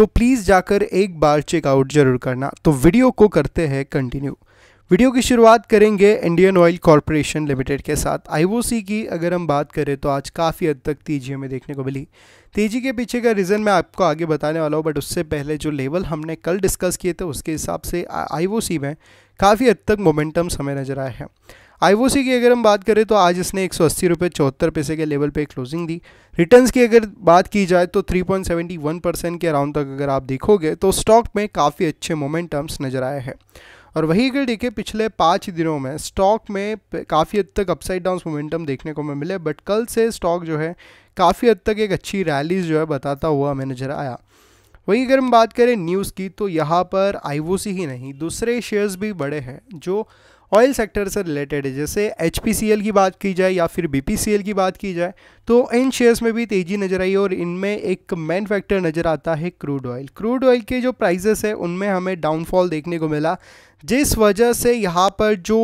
तो प्लीज़ जाकर एक बार चेकआउट ज़रूर करना तो वीडियो को करते हैं कंटिन्यू वीडियो की शुरुआत करेंगे इंडियन ऑयल कॉरपोरेशन लिमिटेड के साथ आईओसी की अगर हम बात करें तो आज काफ़ी हद तक तेजी हमें देखने को मिली तेजी के पीछे का रीज़न मैं आपको आगे बताने वाला हूँ बट उससे पहले जो लेवल हमने कल डिस्कस किए थे उसके हिसाब से आईओसी में काफ़ी हद तक मोमेंटम्स हमें नज़र आए हैं आईओसी की अगर हम बात करें तो आज इसने एक सौ अस्सी रुपये चौहत्तर पैसे के लेवल पे क्लोजिंग दी रिटर्न्स की अगर बात की जाए तो 3.71 परसेंट के अराउंड तक अगर आप देखोगे तो स्टॉक में काफ़ी अच्छे मोमेंटम्स नज़र आए हैं और वही अगर देखिए पिछले पाँच दिनों में स्टॉक में काफ़ी हद तक अपसाइड डाउन मोमेंटम देखने को मिले बट कल से स्टॉक जो है काफ़ी हद तक एक अच्छी रैलीज जो है बताता हुआ हमें नज़र आया वहीं अगर हम बात करें न्यूज़ की तो यहाँ पर आईओसी ही नहीं दूसरे शेयर्स भी बड़े हैं जो ऑयल सेक्टर से रिलेटेड है जैसे एच की बात की जाए या फिर बी की बात की जाए तो इन शेयर्स में भी तेज़ी नज़र आई और इनमें एक मेन फैक्टर नज़र आता है क्रूड ऑयल क्रूड ऑयल के जो प्राइजेस है उनमें हमें डाउनफॉल देखने को मिला जिस वजह से यहाँ पर जो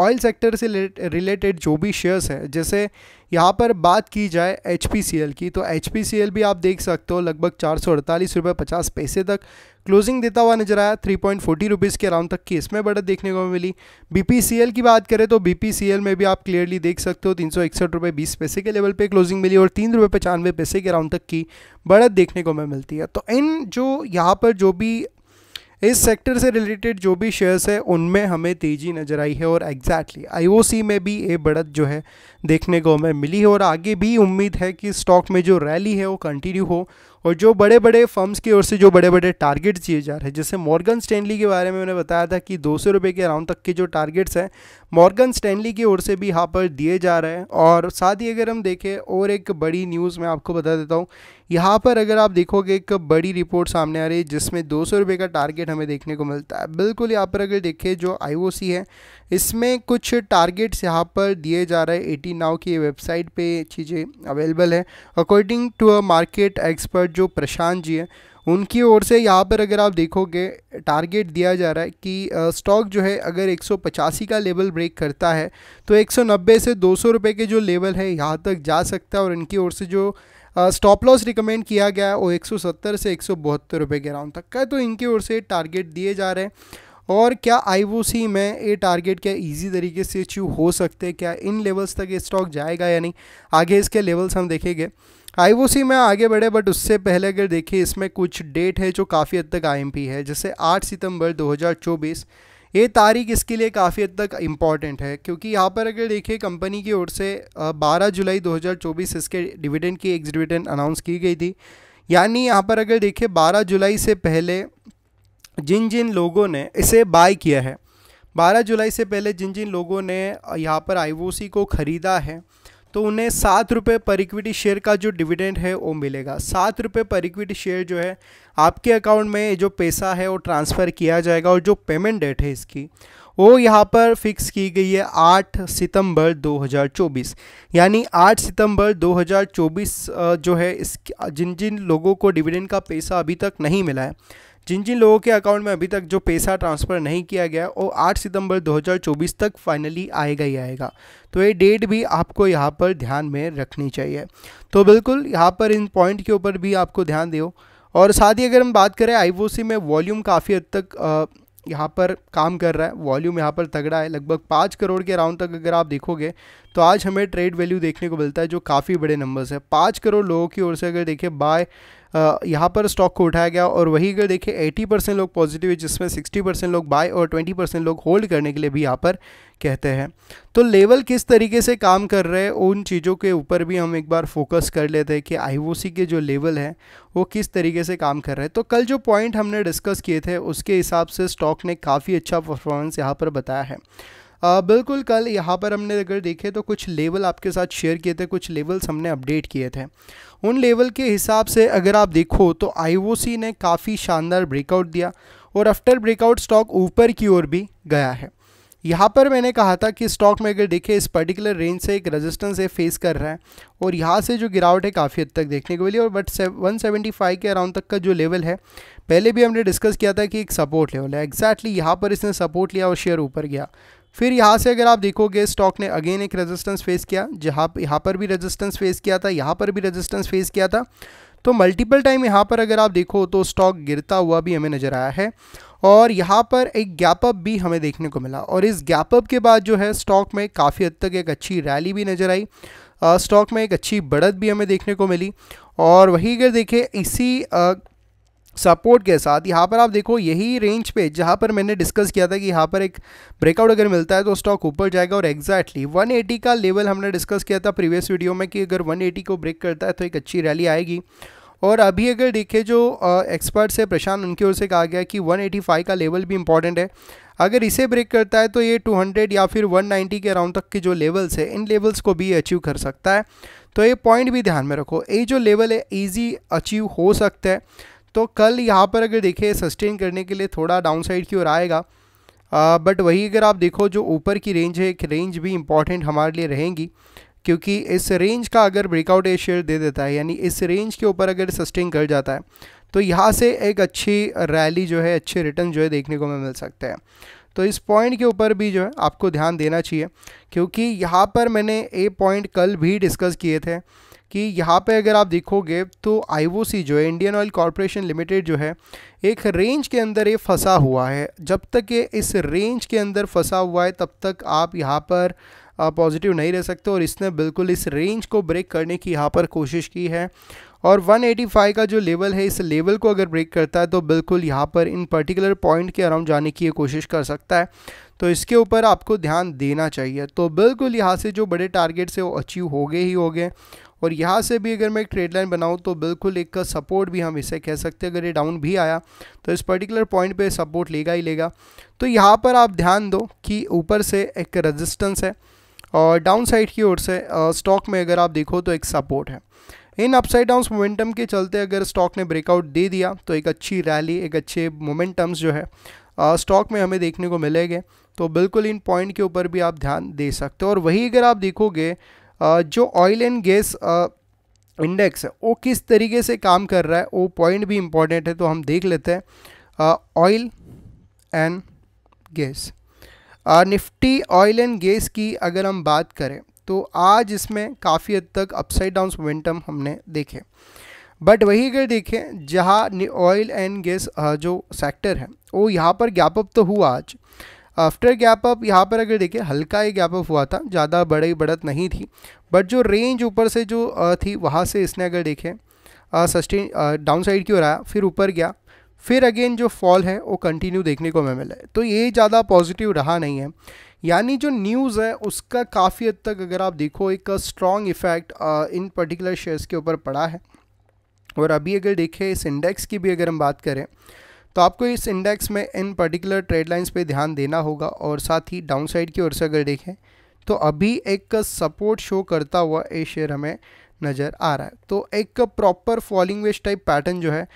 ऑयल सेक्टर से रिलेटेड जो भी शेयर्स हैं जैसे यहाँ पर बात की जाए एच की तो एच भी आप देख सकते हो लगभग चार सौ अड़तालीस रुपये पचास पैसे तक क्लोजिंग देता हुआ नजर आया थ्री पॉइंट फोर्टी रुपीज़ के अराउंड तक की इसमें बढ़त देखने को मिली बी की बात करें तो बी में भी आप क्लियरली देख सकते हो तीन सौ इकसठ रुपये बीस पैसे के लेवल पे क्लोजिंग मिली और तीन रुपये पचानवे पैसे के अराउंड तक की बढ़त देखने को मिलती है तो इन जो यहाँ पर जो भी इस सेक्टर से रिलेटेड जो भी शेयर्स है उनमें हमें तेज़ी नज़र आई है और एग्जैक्टली आईओसी में भी ये बढ़त जो है देखने को हमें मिली है और आगे भी उम्मीद है कि स्टॉक में जो रैली है वो कंटिन्यू हो और जो बड़े बड़े फर्म्स की ओर से जो बड़े बड़े टारगेट्स दिए जा रहे हैं जैसे मॉर्गन स्टैनली के बारे में मैंने बताया था कि दो सौ रुपये के अराउंड तक के जो टारगेट्स हैं मॉर्गन स्टैनली की ओर से भी यहाँ पर दिए जा रहे हैं और साथ ही अगर हम देखें और एक बड़ी न्यूज़ मैं आपको बता देता हूँ यहाँ पर अगर आप देखोगे एक बड़ी रिपोर्ट सामने आ रही है जिसमें दो सौ रुपये का टारगेट हमें देखने को मिलता है बिल्कुल यहाँ पर अगर देखें जो आई ओ सी है इसमें कुछ टारगेट्स यहाँ पर दिए जा रहे हैं एटी नाव की वेबसाइट पर चीज़ें अवेलेबल है according to a market expert but जो प्रशांत जी हैं उनकी ओर से यहाँ पर अगर आप देखोगे टारगेट दिया जा रहा है कि स्टॉक जो है अगर एक का लेवल ब्रेक करता है तो 190 से दो सौ के जो लेवल है यहाँ तक जा सकता है और इनकी ओर से जो स्टॉप लॉस रिकमेंड किया गया है वो 170 से एक सौ रुपये के राउंड तक का है तो इनकी ओर से टारगेट दिए जा रहे हैं और क्या आई में ये टारगेट क्या इजी तरीके से अचीव हो सकते हैं क्या इन लेवल्स तक ये स्टॉक जाएगा या नहीं आगे इसके लेवल्स हम देखेंगे आईओसी में आगे बढ़े बट उससे पहले अगर देखिए इसमें कुछ डेट है जो काफ़ी हद तक आई है जैसे 8 सितंबर 2024 ये तारीख इसके लिए काफ़ी हद तक इम्पॉर्टेंट है क्योंकि यहाँ पर अगर देखिए कंपनी की ओर से 12 जुलाई 2024 इसके डिविडेंड की एक्स डिविडेंड अनाउंस की गई थी यानी यहाँ पर अगर देखिए 12 जुलाई से पहले जिन जिन लोगों ने इसे बाय किया है 12 जुलाई से पहले जिन जिन लोगों ने यहाँ पर आई को ख़रीदा है तो उन्हें सात रुपये पर इक्विटी शेयर का जो डिविडेंड है वो मिलेगा सात रुपये पर इक्विटी शेयर जो है आपके अकाउंट में जो पैसा है वो ट्रांसफ़र किया जाएगा और जो पेमेंट डेट है इसकी वो यहाँ पर फिक्स की गई है 8 सितंबर 2024 यानी 8 सितंबर 2024 जो है इस जिन जिन लोगों को डिविडेंड का पैसा अभी तक नहीं मिला है जिन जिन लोगों के अकाउंट में अभी तक जो पैसा ट्रांसफ़र नहीं किया गया वो 8 सितंबर 2024 तक फाइनली आएगा ही आएगा तो ये डेट भी आपको यहाँ पर ध्यान में रखनी चाहिए तो बिल्कुल यहाँ पर इन पॉइंट के ऊपर भी आपको ध्यान दो और साथ ही अगर हम बात करें आई में वॉल्यूम काफ़ी हद तक यहाँ पर काम कर रहा है वॉल्यूम यहाँ पर तगड़ा है लगभग पाँच करोड़ के अराउंड तक अगर आप देखोगे तो आज हमें ट्रेड वैल्यू देखने को मिलता है जो काफ़ी बड़े नंबर्स है पाँच करोड़ लोगों की ओर से अगर देखें बाय यहाँ पर स्टॉक को उठाया गया और वही अगर देखें एटी परसेंट लोग पॉजिटिव है जिसमें सिक्सटी परसेंट लोग बाय और ट्वेंटी परसेंट लोग होल्ड करने के लिए भी यहाँ पर कहते हैं तो लेवल किस तरीके से काम कर रहे हैं उन चीज़ों के ऊपर भी हम एक बार फोकस कर लेते हैं कि आई के जो लेवल है वो किस तरीके से काम कर रहे हैं तो कल जो पॉइंट हमने डिस्कस किए थे उसके हिसाब से स्टॉक ने काफ़ी अच्छा परफॉर्मेंस यहाँ पर बताया है आ, बिल्कुल कल यहाँ पर हमने अगर देखे तो कुछ लेवल आपके साथ शेयर किए थे कुछ लेवल्स हमने अपडेट किए थे उन लेवल के हिसाब से अगर आप देखो तो आई ने काफ़ी शानदार ब्रेकआउट दिया और आफ्टर ब्रेकआउट स्टॉक ऊपर की ओर भी गया है यहाँ पर मैंने कहा था कि स्टॉक में अगर देखे इस पर्टिकुलर रेंज से एक रेजिस्टेंस है फेस कर रहा है और यहाँ से जो गिरावट है काफ़ी हद तक देखने को मिली और बट 175 के अराउंड तक का जो लेवल है पहले भी हमने डिस्कस किया था कि एक सपोर्ट लेवल है एग्जैक्टली exactly यहाँ पर इसने सपोर्ट लिया और शेयर ऊपर गया फिर यहाँ से अगर आप देखोगे स्टॉक ने अगेन एक रेजिस्टेंस फेस किया जहाँ यहाँ पर भी रेजिस्टेंस फेस किया था यहाँ पर भी रेजिस्टेंस फेस किया था तो मल्टीपल टाइम यहाँ पर अगर आप देखो तो स्टॉक गिरता हुआ भी हमें नज़र आया है और यहाँ पर एक गैपअप भी हमें देखने को मिला और इस गैपअप के बाद जो है स्टॉक में काफ़ी हद तक एक अच्छी रैली भी नज़र आई स्टॉक में एक अच्छी बढ़त भी हमें देखने को मिली और वहीं अगर देखें इसी सपोर्ट के साथ यहाँ पर आप देखो यही रेंज पे जहाँ पर मैंने डिस्कस किया था कि यहाँ पर एक ब्रेकआउट अगर मिलता है तो स्टॉक ऊपर जाएगा और एग्जैक्टली exactly 180 का लेवल हमने डिस्कस किया था प्रीवियस वीडियो में कि अगर 180 को ब्रेक करता है तो एक अच्छी रैली आएगी और अभी अगर देखें जो एक्सपर्ट्स है प्रशांत उनकी ओर से कहा गया कि 185 का लेवल भी इम्पॉर्टेंट है अगर इसे ब्रेक करता है तो ये 200 या फिर 190 के अराउंड तक के जो लेवल्स है इन लेवल्स को भी अचीव कर सकता है तो ये पॉइंट भी ध्यान में रखो ये जो लेवल है ईजी अचीव हो सकता है तो कल यहाँ पर अगर देखें सस्टेन करने के लिए थोड़ा डाउनसाइड की ओर आएगा आ, बट वही अगर आप देखो जो ऊपर की रेंज है एक रेंज भी इम्पॉर्टेंट हमारे लिए रहेंगी क्योंकि इस रेंज का अगर ब्रेकआउट ए शेयर दे देता है यानी इस रेंज के ऊपर अगर सस्टेन कर जाता है तो यहाँ से एक अच्छी रैली जो है अच्छे रिटर्न जो है देखने को हमें मिल सकते हैं तो इस पॉइंट के ऊपर भी जो है आपको ध्यान देना चाहिए क्योंकि यहाँ पर मैंने ए पॉइंट कल भी डिस्कस किए थे कि यहाँ पे अगर आप देखोगे तो आईओसी जो है इंडियन ऑयल कॉरपोरेशन लिमिटेड जो है एक रेंज के अंदर ये फंसा हुआ है जब तक ये इस रेंज के अंदर फंसा हुआ है तब तक आप यहाँ पर पॉजिटिव नहीं रह सकते और इसने बिल्कुल इस रेंज को ब्रेक करने की यहाँ पर कोशिश की है और 185 का जो लेवल है इस लेवल को अगर ब्रेक करता है तो बिल्कुल यहाँ पर इन पर्टिकुलर पॉइंट के अराउंड जाने की ये कोशिश कर सकता है तो इसके ऊपर आपको ध्यान देना चाहिए तो बिल्कुल यहाँ से जो बड़े टारगेट्स है वो अचीव हो गए ही हो गए और यहाँ से भी अगर मैं एक ट्रेड लाइन बनाऊँ तो बिल्कुल एक का सपोर्ट भी हम इसे कह सकते हैं अगर ये डाउन भी आया तो इस पर्टिकुलर पॉइंट पे सपोर्ट लेगा ही लेगा तो यहाँ पर आप ध्यान दो कि ऊपर से एक रेजिस्टेंस है और डाउन साइड की ओर से स्टॉक में अगर आप देखो तो एक सपोर्ट है इन अपसाइड डाउन मोमेंटम के चलते अगर स्टॉक ने ब्रेकआउट दे दिया तो एक अच्छी रैली एक अच्छे मोमेंटम्स जो है स्टॉक में हमें देखने को मिलेंगे तो बिल्कुल इन पॉइंट के ऊपर भी आप ध्यान दे सकते हो और वही अगर आप देखोगे जो ऑयल एंड गैस इंडेक्स है वो किस तरीके से काम कर रहा है वो पॉइंट भी इम्पॉर्टेंट है तो हम देख लेते हैं oil and gas Nifty oil and gas की अगर हम बात करें तो आज इसमें काफ़ी हद तक अपसाइड डाउन मोमेंटम हमने देखे बट वही अगर देखें जहाँ ऑयल एंड गैस जो सेक्टर है वो यहाँ पर गैप अप तो हुआ आज आफ्टर गैप अप यहाँ पर अगर देखें हल्का ही गैप अप हुआ था ज़्यादा बड़ी बढ़त नहीं थी बट जो रेंज ऊपर से जो थी वहाँ से इसने अगर देखें सस्टेन डाउन साइड की ओर आया फिर ऊपर गया फिर अगेन जो फॉल है वो कंटिन्यू देखने को हमें मिला है तो ये ज़्यादा पॉजिटिव रहा नहीं है यानी जो न्यूज़ है उसका काफ़ी हद तक अगर आप देखो एक स्ट्रॉन्ग इफ़ेक्ट इन पर्टिकुलर शेयर्स के ऊपर पड़ा है और अभी अगर देखें इस इंडेक्स की भी अगर हम बात करें तो आपको इस इंडेक्स में इन पर्टिकुलर ट्रेड लाइन्स पर ध्यान देना होगा और साथ ही डाउन साइड की ओर से अगर देखें तो अभी एक सपोर्ट शो करता हुआ ये शेयर हमें नज़र आ रहा है तो एक प्रॉपर फॉलिंग वेस्ट टाइप पैटर्न जो है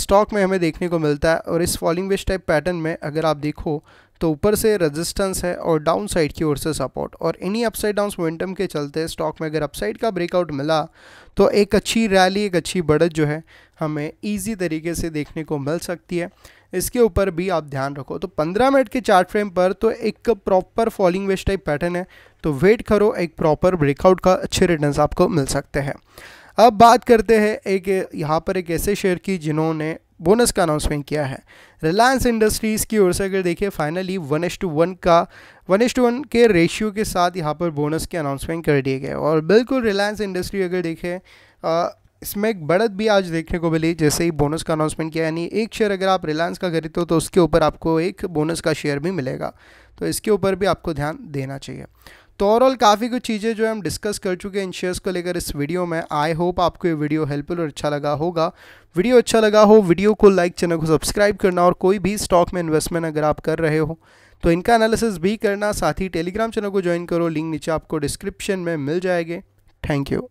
स्टॉक में हमें देखने को मिलता है और इस फॉलिंग वेज टाइप पैटर्न में अगर आप देखो तो ऊपर से रेजिस्टेंस है और डाउन साइड की ओर से सपोर्ट और इन्हीं अपसाइड डाउन मोमेंटम के चलते स्टॉक में अगर अपसाइड का ब्रेकआउट मिला तो एक अच्छी रैली एक अच्छी बढ़त जो है हमें ईजी तरीके से देखने को मिल सकती है इसके ऊपर भी आप ध्यान रखो तो 15 मिनट के चार्ट फ्रेम पर तो एक प्रॉपर फॉलिंग वेस्ट टाइप पैटर्न है तो वेट करो एक प्रॉपर ब्रेकआउट का अच्छे रिटर्न आपको मिल सकते हैं अब बात करते हैं एक यहाँ पर एक ऐसे शेयर की जिन्होंने बोनस का अनाउंसमेंट किया है रिलायंस इंडस्ट्रीज़ की ओर से अगर देखिए finally one is to one का वन एस टू वन के रेशियो के साथ यहाँ पर बोनस के अनाउंसमेंट कर दिए गए और बिल्कुल रिलायंस इंडस्ट्री अगर देखें इसमें एक बढ़त भी आज देखने को मिली जैसे ही बोनस का अनाउंसमेंट किया यानी एक शेयर अगर आप रिलायंस का खरीदते हो तो उसके ऊपर आपको एक बोनस का शेयर भी मिलेगा तो इसके ऊपर भी आपको ध्यान देना चाहिए तो ओवरऑल काफ़ी कुछ चीज़ें जो हम डिस्कस कर चुके हैं इन शेयर्स को लेकर इस वीडियो में आई होप आपको ये वीडियो हेल्पफुल और अच्छा लगा होगा वीडियो अच्छा लगा हो वीडियो को लाइक चैनल को सब्सक्राइब करना और कोई भी स्टॉक में इन्वेस्टमेंट अगर आप कर रहे हो तो इनका एनालिसिस भी करना साथ ही टेलीग्राम चैनल को ज्वाइन करो लिंक नीचे आपको डिस्क्रिप्शन में मिल जाएंगे थैंक यू